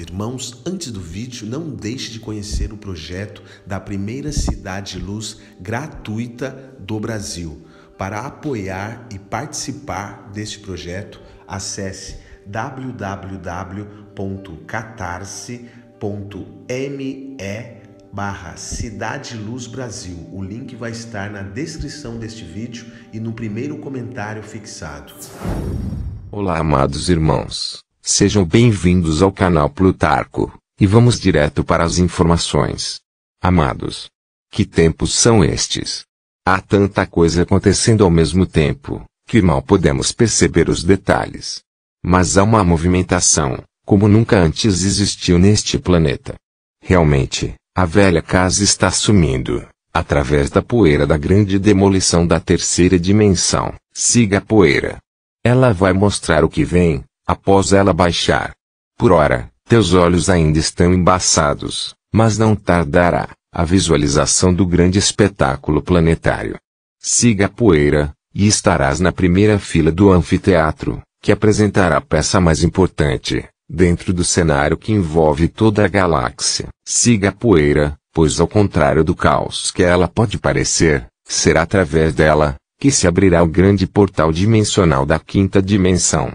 irmãos, antes do vídeo, não deixe de conhecer o projeto da primeira cidade de luz gratuita do Brasil. Para apoiar e participar deste projeto, acesse www.catarse.me barra Cidade Luz Brasil. O link vai estar na descrição deste vídeo e no primeiro comentário fixado. Olá, amados irmãos. Sejam bem-vindos ao canal Plutarco, e vamos direto para as informações. Amados, que tempos são estes? Há tanta coisa acontecendo ao mesmo tempo, que mal podemos perceber os detalhes. Mas há uma movimentação, como nunca antes existiu neste planeta. Realmente, a velha casa está sumindo, através da poeira da grande demolição da terceira dimensão. Siga a poeira. Ela vai mostrar o que vem, após ela baixar. Por ora, teus olhos ainda estão embaçados, mas não tardará a visualização do grande espetáculo planetário. Siga a poeira, e estarás na primeira fila do anfiteatro, que apresentará a peça mais importante, dentro do cenário que envolve toda a galáxia. Siga a poeira, pois ao contrário do caos que ela pode parecer, será através dela, que se abrirá o grande portal dimensional da quinta dimensão.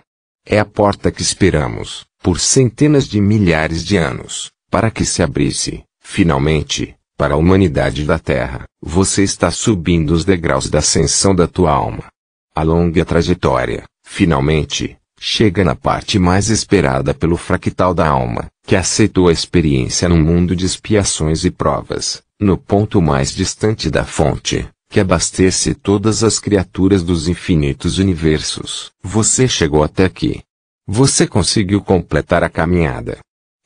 É a porta que esperamos, por centenas de milhares de anos, para que se abrisse, finalmente, para a humanidade da Terra. Você está subindo os degraus da ascensão da tua alma. A longa trajetória, finalmente, chega na parte mais esperada pelo fractal da alma, que aceitou a experiência num mundo de expiações e provas, no ponto mais distante da fonte, que abastece todas as criaturas dos infinitos universos. Você chegou até aqui. Você conseguiu completar a caminhada.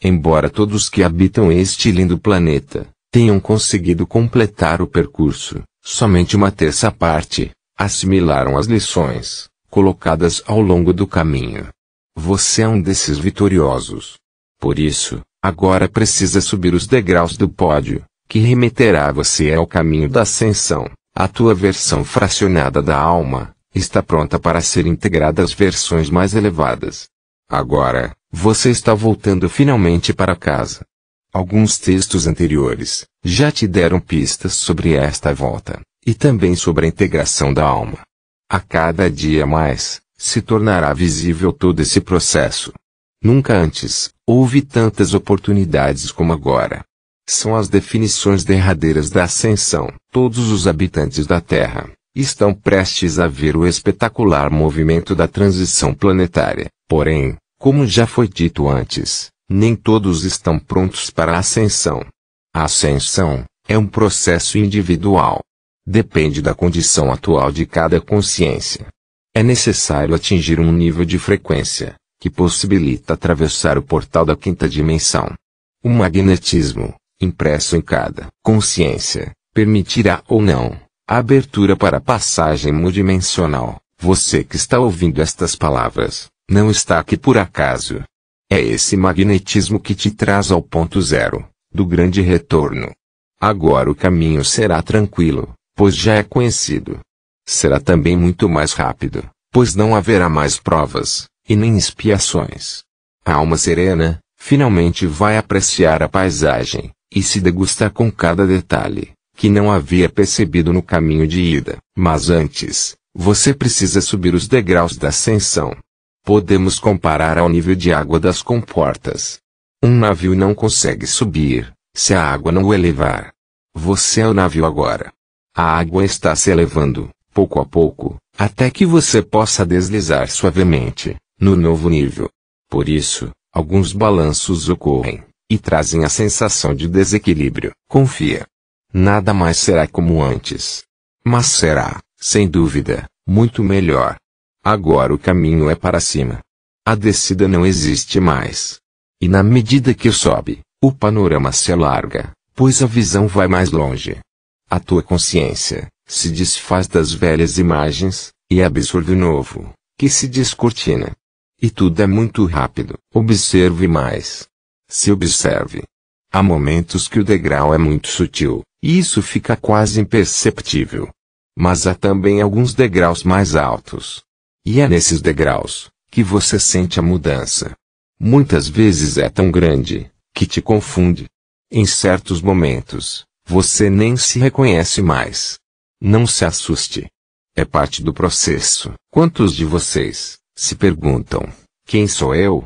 Embora todos que habitam este lindo planeta tenham conseguido completar o percurso, somente uma terça parte assimilaram as lições colocadas ao longo do caminho. Você é um desses vitoriosos. Por isso, agora precisa subir os degraus do pódio, que remeterá você ao caminho da ascensão. A tua versão fracionada da alma está pronta para ser integrada às versões mais elevadas. Agora, você está voltando finalmente para casa. Alguns textos anteriores já te deram pistas sobre esta volta, e também sobre a integração da alma. A cada dia mais, se tornará visível todo esse processo. Nunca antes houve tantas oportunidades como agora são as definições derradeiras da ascensão. Todos os habitantes da Terra estão prestes a ver o espetacular movimento da transição planetária. Porém, como já foi dito antes, nem todos estão prontos para a ascensão. A ascensão é um processo individual. Depende da condição atual de cada consciência. É necessário atingir um nível de frequência que possibilita atravessar o portal da quinta dimensão. O magnetismo impresso em cada consciência, permitirá ou não a abertura para a passagem multidimensional. Você que está ouvindo estas palavras, não está aqui por acaso. É esse magnetismo que te traz ao ponto zero, do grande retorno. Agora o caminho será tranquilo, pois já é conhecido. Será também muito mais rápido, pois não haverá mais provas, e nem expiações. A alma serena, finalmente vai apreciar a paisagem, e se degustar com cada detalhe, que não havia percebido no caminho de ida. Mas antes, você precisa subir os degraus da ascensão. Podemos comparar ao nível de água das comportas. Um navio não consegue subir, se a água não o elevar. Você é o navio agora. A água está se elevando, pouco a pouco, até que você possa deslizar suavemente, no novo nível. Por isso, alguns balanços ocorrem e trazem a sensação de desequilíbrio. Confia. Nada mais será como antes. Mas será, sem dúvida, muito melhor. Agora o caminho é para cima. A descida não existe mais. E na medida que sobe, o panorama se alarga, pois a visão vai mais longe. A tua consciência se desfaz das velhas imagens e absorve o novo, que se descortina. E tudo é muito rápido. Observe mais. Se observe. Há momentos que o degrau é muito sutil, e isso fica quase imperceptível. Mas há também alguns degraus mais altos. E é nesses degraus que você sente a mudança. Muitas vezes é tão grande que te confunde. Em certos momentos, você nem se reconhece mais. Não se assuste. É parte do processo. Quantos de vocês se perguntam: quem sou eu?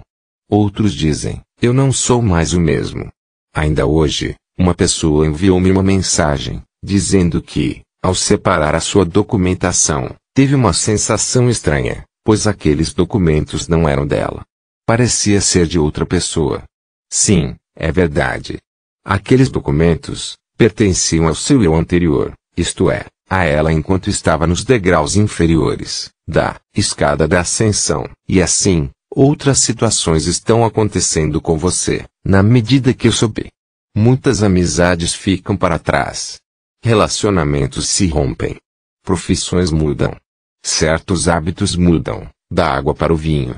Outros dizem: eu não sou mais o mesmo. Ainda hoje, uma pessoa enviou-me uma mensagem, dizendo que, ao separar a sua documentação, teve uma sensação estranha, pois aqueles documentos não eram dela. Parecia ser de outra pessoa. Sim, é verdade. Aqueles documentos pertenciam ao seu eu anterior, isto é, a ela enquanto estava nos degraus inferiores da escada da ascensão, e assim, Outras situações estão acontecendo com você, na medida que eu soube. Muitas amizades ficam para trás. Relacionamentos se rompem. Profissões mudam. Certos hábitos mudam, da água para o vinho.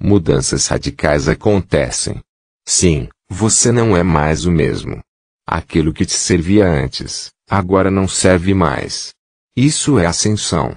Mudanças radicais acontecem. Sim, você não é mais o mesmo. Aquilo que te servia antes, agora não serve mais. Isso é ascensão.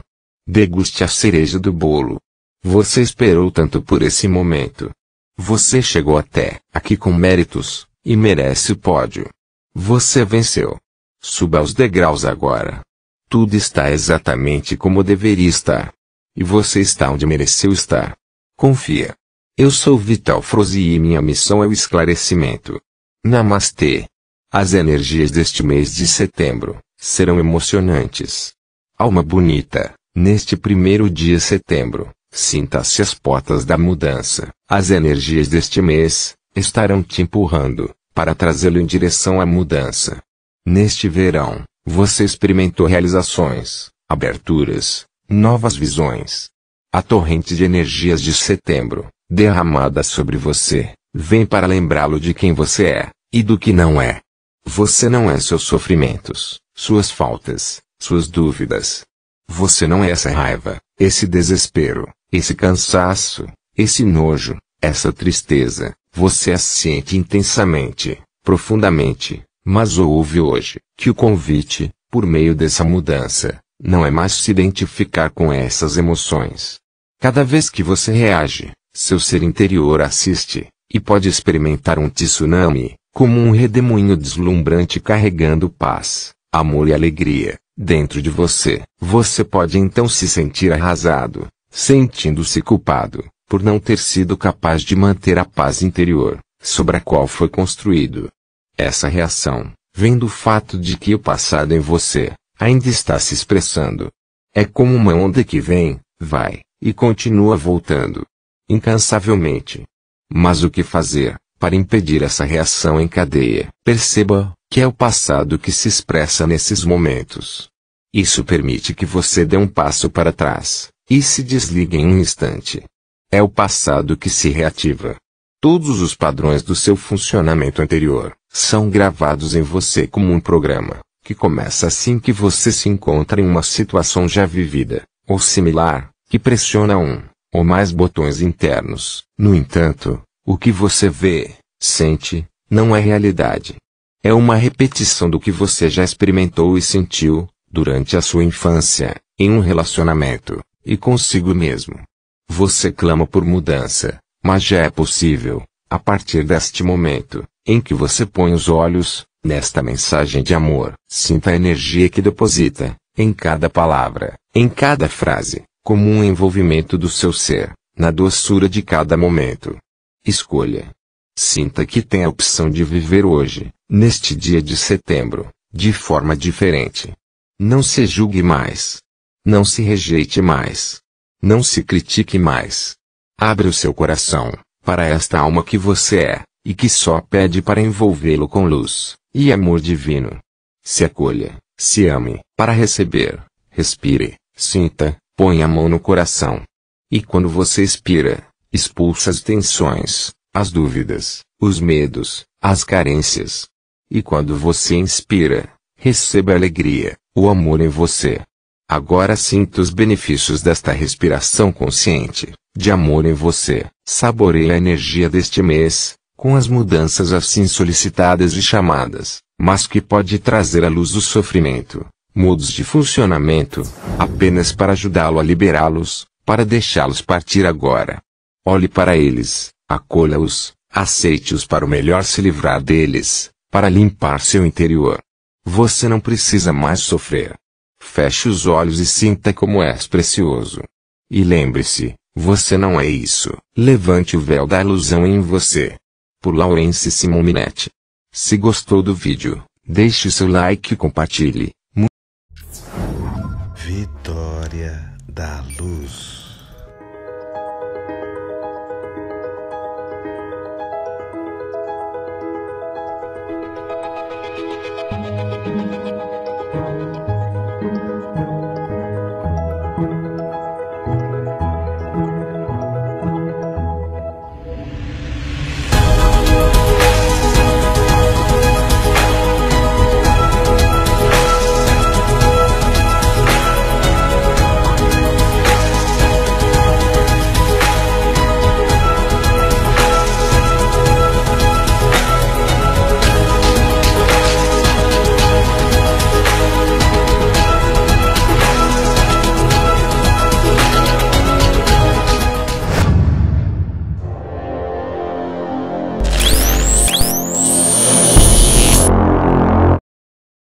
Deguste a cereja do bolo. Você esperou tanto por esse momento. Você chegou até aqui com méritos, e merece o pódio. Você venceu. Suba aos degraus agora. Tudo está exatamente como deveria estar. E você está onde mereceu estar. Confia. Eu sou Vital Frozi e minha missão é o esclarecimento. Namastê. As energias deste mês de setembro serão emocionantes. Alma bonita, neste primeiro dia de setembro, Sinta-se as portas da mudança. As energias deste mês estarão te empurrando para trazê-lo em direção à mudança. Neste verão, você experimentou realizações, aberturas, novas visões. A torrente de energias de setembro, derramada sobre você, vem para lembrá-lo de quem você é e do que não é. Você não é seus sofrimentos, suas faltas, suas dúvidas. Você não é essa raiva, esse desespero, esse cansaço, esse nojo, essa tristeza, você as sente intensamente, profundamente, mas ouve hoje que o convite, por meio dessa mudança, não é mais se identificar com essas emoções. Cada vez que você reage, seu ser interior assiste, e pode experimentar um tsunami, como um redemoinho deslumbrante carregando paz, amor e alegria, dentro de você. Você pode então se sentir arrasado, sentindo-se culpado por não ter sido capaz de manter a paz interior sobre a qual foi construído. Essa reação vem do fato de que o passado em você ainda está se expressando. É como uma onda que vem, vai e continua voltando incansavelmente. Mas o que fazer para impedir essa reação em cadeia? Perceba que é o passado que se expressa nesses momentos. Isso permite que você dê um passo para trás e se desliga em um instante. É o passado que se reativa. Todos os padrões do seu funcionamento anterior são gravados em você como um programa, que começa assim que você se encontra em uma situação já vivida, ou similar, que pressiona um ou mais botões internos. No entanto, o que você vê, sente, não é realidade. É uma repetição do que você já experimentou e sentiu, durante a sua infância, em um relacionamento, e consigo mesmo. Você clama por mudança, mas já é possível, a partir deste momento, em que você põe os olhos, nesta mensagem de amor. Sinta a energia que deposita, em cada palavra, em cada frase, como um envolvimento do seu ser, na doçura de cada momento. Escolha. Sinta que tem a opção de viver hoje, neste dia de setembro, de forma diferente. Não se julgue mais. Não se rejeite mais. Não se critique mais. Abra o seu coração, para esta alma que você é, e que só pede para envolvê-lo com luz e amor divino. Se acolha, se ame, para receber, respire, sinta, põe a mão no coração. E quando você expira, expulsa as tensões, as dúvidas, os medos, as carências. E quando você inspira, receba a alegria, o amor em você, Agora sinta os benefícios desta respiração consciente, de amor em você. Saboreie a energia deste mês, com as mudanças assim solicitadas e chamadas, mas que pode trazer à luz o sofrimento, modos de funcionamento, apenas para ajudá-lo a liberá-los, para deixá-los partir agora. Olhe para eles, acolha-os, aceite-os para o melhor se livrar deles, para limpar seu interior. Você não precisa mais sofrer. Feche os olhos e sinta como és precioso. E lembre-se, você não é isso. Levante o véu da ilusão em você. Por Laurence Minetti. Se gostou do vídeo, deixe seu like e compartilhe. Vitória da Luz. thank you